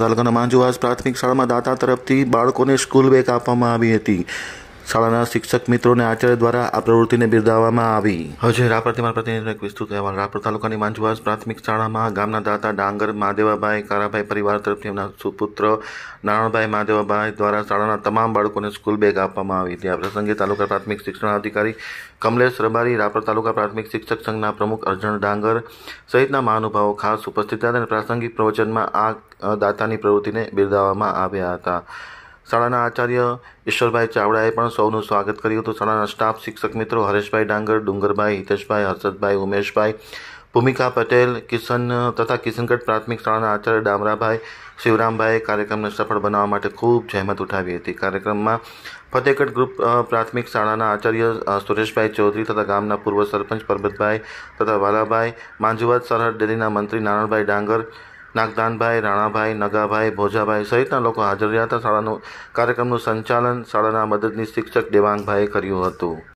તાલુકાના માંજુવાસ પ્રાથમિક શાળામાં દાતા તરફથી બાળકોને સ્કૂલ બેગ આપવામાં આવી હતી શાળાના શિક્ષક મિત્રોને આચાર્ય દ્વારા આ પ્રવૃત્તિને બિરદાવવામાં આવી હજુ રાપર તેમના પ્રતિનિધિનો એક વિસ્તૃત અહેવાલ રાપર તાલુકાની માંજવાસ પ્રાથમિક શાળામાં ગામના દાતા ડાંગર મહાદેવાભાઈ કારાભાઈ પરિવાર તરફથી એમના સુપુત્ર નારણભાઈ મહાદેવાભાઈ દ્વારા શાળાના તમામ બાળકોને સ્કૂલ બેગ આપવામાં આવી હતી આ પ્રસંગે તાલુકા પ્રાથમિક શિક્ષણ અધિકારી કમલેશ રબારી રાપર તાલુકા પ્રાથમિક શિક્ષક સંઘના પ્રમુખ અર્જણ ડાંગર સહિતના મહાનુભાવો ખાસ ઉપસ્થિત હતા અને પ્રાસંગિક પ્રવચનમાં આ દાતાની પ્રવૃત્તિને બિરદાવવામાં આવ્યા હતા सना आचार्य ईश्वर भाई चावड़ाए पण સૌનો સ્વાગત કર્યો તો सनाના સ્ટાફ શિક્ષક મિત્રો હરેશભાઈ ડાંગર ડુંગરભાઈ હિતેશભાઈ અરજતભાઈ ઉમેશભાઈ ભૂમિકા પટેલ કિશન તથા કિશનકટ પ્રાથમિક શાળાના આચાર્ય દામરાભાઈ शिवरामભાઈએ કાર્યક્રમને સફળ બનાવવા માટે ખૂબ જ મહત્વ ઉઠાવી હતી કાર્યક્રમમાં ફતેકટ ગ્રુપ પ્રાથમિક શાળાના આચાર્ય સુરેશભાઈ ચૌધરી તથા ગામના પૂર્વ સરપંચ પરબતભાઈ તથા વાલાભાઈ માંજુવાત સરહર દેરીના મંત્રી નારણભાઈ ડાંગર નાગદાનભાઈ રાણાભાઈ નગાભાઈ ભોજાભાઈ સહિતના લોકો હાજર રહ્યા હતા શાળાનું કાર્યક્રમનું સંચાલન શાળાના મદદની શિક્ષક દેવાંગભાઈએ કર્યું હતું